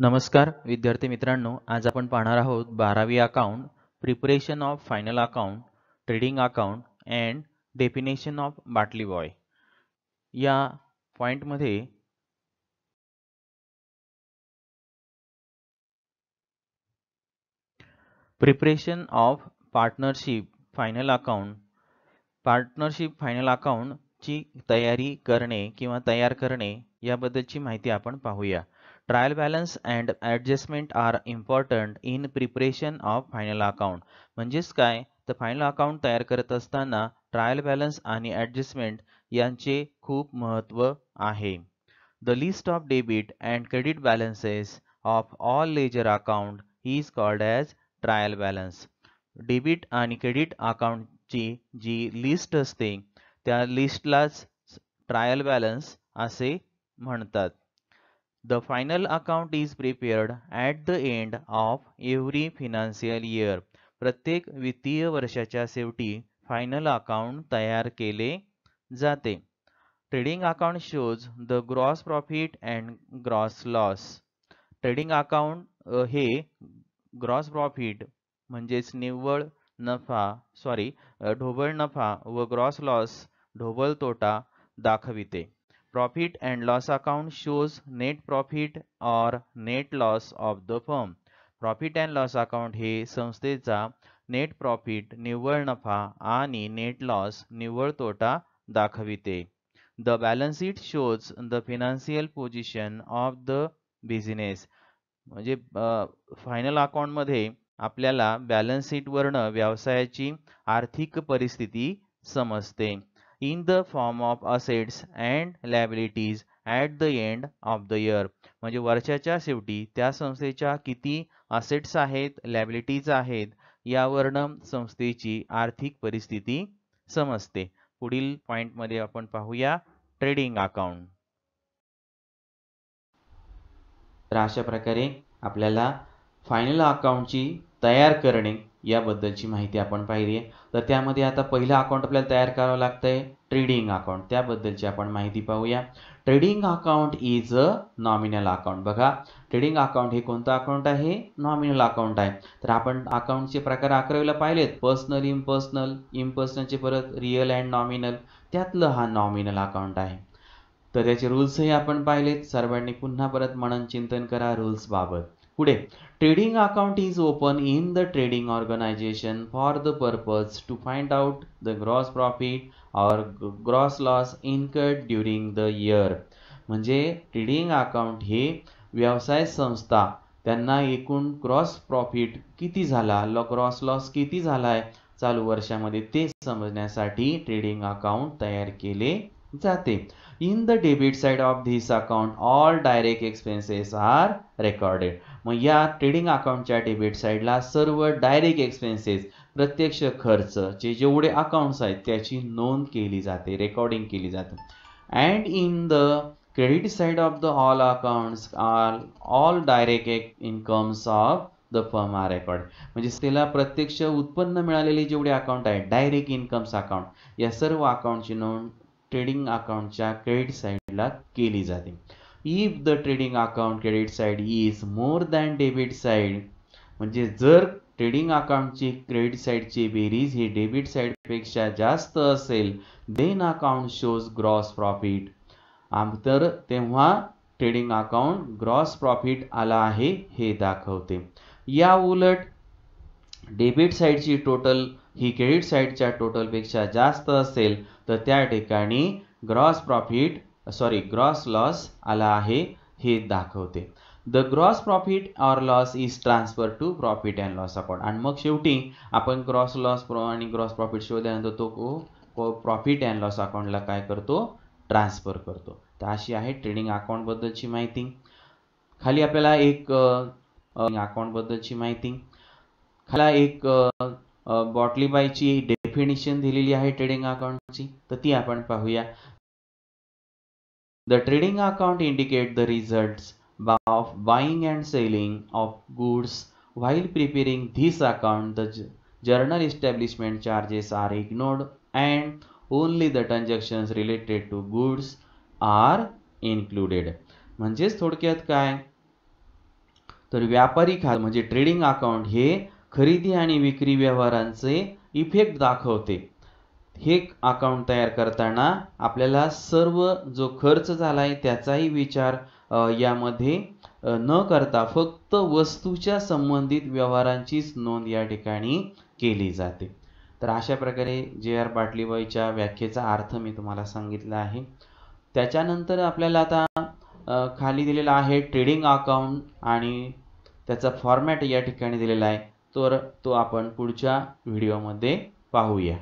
नमस्कार विद्यार्थी मित्रांनो आज आपण पाहणार आहोत बारावी account preparation of final account trading account and definition of bottle boy या पॉइंटमध्ये preparation of partnership final account partnership final अकाउंटची तयारी करणे किंवा तयार करणे याबद्दलची माहिती आपण पाहूया trial balance and adjustment are important in preparation of final account म्हणजेच काय तर फायनल अकाउंट तयार करत असताना ट्रायल बॅलन्स आणि ॲडजस्टमेंट यांचे खूप महत्त्व आहे the list of debit and credit balances of all ledger account is called as trial balance debit आणि क्रेडिट अकाउंटची जी लिस्ट असते त्या लिस्टलाच ट्रायल बॅलन्स असे म्हणतात the final account is prepared at the end of every financial year प्रत्येक वित्तीय वर्षाच्या शेवटी फायनल अकाउंट तयार केले जाते trading account shows the gross profit and gross loss trading account हे ग्रॉस प्रॉफिट म्हणजेच निव्वळ नफा सॉरी ढोबळ नफा व ग्रॉस लॉस ढोबळ तोटा दाखविते Profit and loss account shows net profit or net loss of the firm. Profit and loss account हे संस्थेचा नेट प्रॉफिट निव्वळ नफा आणि नेट लॉस निव्वळ तोटा दाखविते the balance sheet shows the financial position of the business म्हणजे final अकाउंटमध्ये आपल्याला बॅलन्स शीटवरनं व्यवसायाची आर्थिक परिस्थिती समजते in the form of assets and liabilities at the end of the year म्हणजे वर्षाच्या शेवटी त्या संस्थेच्या किती असेट्स आहेत लॅबिलिटीज आहेत यावरनं संस्थेची आर्थिक परिस्थिती समजते पुढील पॉईंटमध्ये आपण पाहूया ट्रेडिंग अकाउंट तर अशा प्रकारे आपल्याला फायनल अकाउंटची तयार करणे याबद्दलची माहिती आपण पाहिली आहे तर त्यामध्ये आता पहिलं अकाउंट आपल्याला तयार करावं लागतं आहे ट्रेडिंग अकाउंट त्याबद्दलची आपण माहिती पाहूया trading account is a nominal account बघा ट्रेडिंग अकाउंट हे कोणतं अकाउंट आहे नॉमिनल अकाउंट आहे तर आपण अकाउंटचे प्रकार अकरावीला पाहिलेत पर्सनल इम्पर्सनल इम्पर्सनलचे परत रिअल अँड नॉमिनल त्यातलं हा नॉमिनल अकाउंट आहे तर त्याचे रूल्सही आपण पाहिलेत सर्वांनी पुन्हा परत मनन चिंतन करा रूल्सबाबत पुढे trading account is open in the trading organisation for the purpose to find out the gross profit और gross loss incurred during the year म्हणजे ट्रेडिंग अकाउंट हे व्यवसाय संस्था त्यांना एकूण क्रॉस प्रॉफिट किती झाला ल क्रॉस लॉस किती झाला आहे चालू वर्षामध्ये ते समजण्यासाठी ट्रेडिंग अकाउंट तयार केले जाते in the debit side of this account all direct expenses are recorded मग या ट्रेडिंग अकाउंटच्या डेबिट साईडला सर्व डायरेक्ट एक्सपेन्सेस प्रत्यक्ष खर्च जे जेवढे अकाउंट्स आहेत त्याची नोंद केली जाते रेकॉर्डिंग केली जाते and in the credit side of the all accounts are all direct incomes of the firm are record म्हणजे त्याला प्रत्यक्ष उत्पन्न मिळालेले जेवढे अकाउंट आहेत डायरेक्ट इन्कम्स अकाउंट या सर्व अकाउंटची नोंद ट्रेडिंग अकाउंटच्या क्रेडिट साईडला केली जाते if the trading account credit side is more than debit side म्हणजे जर ट्रेडिंग अकाउंटची क्रेडिट साईडची बेरीज ही डेबिट साईडपेक्षा जास्त असेल then account shows gross profit तर तेव्हा ट्रेडिंग अकाउंट ग्रॉस प्रॉफिट आला आहे हे दाखवते या उलट डेबिट साईडची टोटल ही क्रेडिट साईडच्या टोटलपेक्षा जास्त असेल तर त्या ठिकाणी gross profit sorry gross loss आला आहे हे दाखवते the gross profit or loss is transfer to profit and loss account आणि मग शेवटी आपण ग्रॉस लॉस आणि ग्रॉस प्रॉफिट शोधल्यानंतर तो प्रॉफिट अँड लॉस अकाउंटला काय करतो ट्रान्सफर करतो तर अशी आहे ट्रेडिंग अकाउंटबद्दलची माहिती खाली आपल्याला एक अकाउंटबद्दलची माहिती खाला एक बायची डेफिनेशन दिलेली आहे ट्रेडिंग अकाउंटची तर ती आपण पाहूया the trading account indicate the result of buying and selling of goods while preparing this account the general establishment charges are ignored and only the transaction related to goods are included म्हणजेच थोडक्यात काय तर व्यापारी खात म्हणजे trading account हे खरेदी आणि विक्री व्यवहारांचे इफेक्ट दाखवते हे अकाउंट तयार करताना आपल्याला सर्व जो खर्च झाला आहे त्याचाही विचार यामध्ये न करता फक्त वस्तूच्या संबंधित व्यवहारांचीच नोंद या ठिकाणी केली जाते तर अशा प्रकारे जे आर पाटलीबाईच्या व्याख्येचा अर्थ मी तुम्हाला सांगितला आहे त्याच्यानंतर आपल्याला आता खाली दिलेला आहे ट्रेडिंग अकाउंट आणि त्याचा फॉर्मॅट या ठिकाणी दिलेला आहे तर तो आपण पुढच्या व्हिडिओमध्ये पाहूया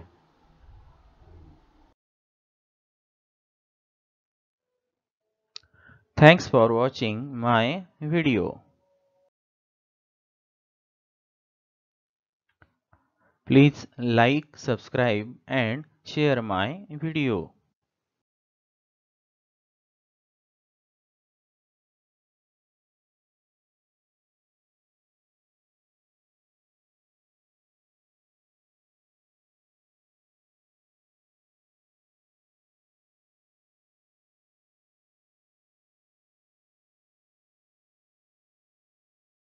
thanks for watching my video please like subscribe and share my video